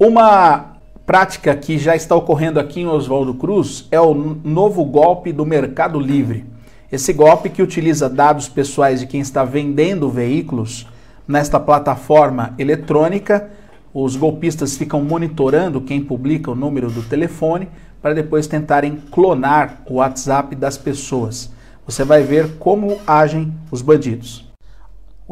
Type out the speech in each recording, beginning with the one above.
Uma prática que já está ocorrendo aqui em Oswaldo Cruz é o novo golpe do Mercado Livre. Esse golpe que utiliza dados pessoais de quem está vendendo veículos nesta plataforma eletrônica. Os golpistas ficam monitorando quem publica o número do telefone para depois tentarem clonar o WhatsApp das pessoas. Você vai ver como agem os bandidos.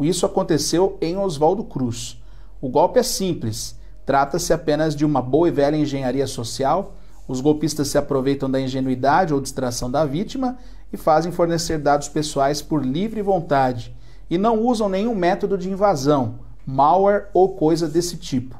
Isso aconteceu em Oswaldo Cruz. O golpe é simples. Trata-se apenas de uma boa e velha engenharia social. Os golpistas se aproveitam da ingenuidade ou distração da vítima e fazem fornecer dados pessoais por livre vontade e não usam nenhum método de invasão, malware ou coisa desse tipo.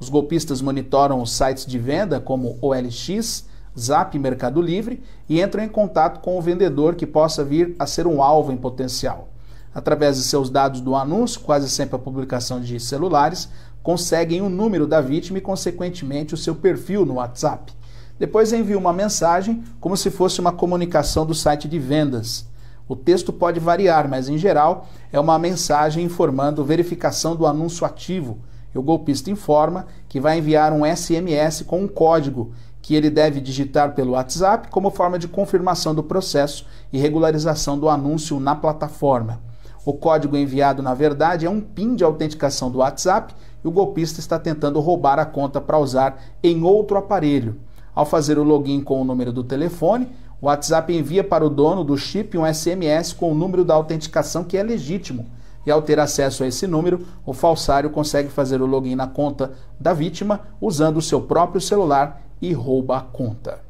Os golpistas monitoram os sites de venda como OLX, Zap Mercado Livre e entram em contato com o vendedor que possa vir a ser um alvo em potencial. Através de seus dados do anúncio, quase sempre a publicação de celulares, conseguem o número da vítima e, consequentemente, o seu perfil no WhatsApp. Depois envia uma mensagem como se fosse uma comunicação do site de vendas. O texto pode variar, mas em geral é uma mensagem informando verificação do anúncio ativo. E o golpista informa que vai enviar um SMS com um código que ele deve digitar pelo WhatsApp como forma de confirmação do processo e regularização do anúncio na plataforma. O código enviado, na verdade, é um PIN de autenticação do WhatsApp e o golpista está tentando roubar a conta para usar em outro aparelho. Ao fazer o login com o número do telefone, o WhatsApp envia para o dono do chip um SMS com o número da autenticação que é legítimo. E ao ter acesso a esse número, o falsário consegue fazer o login na conta da vítima usando o seu próprio celular e rouba a conta.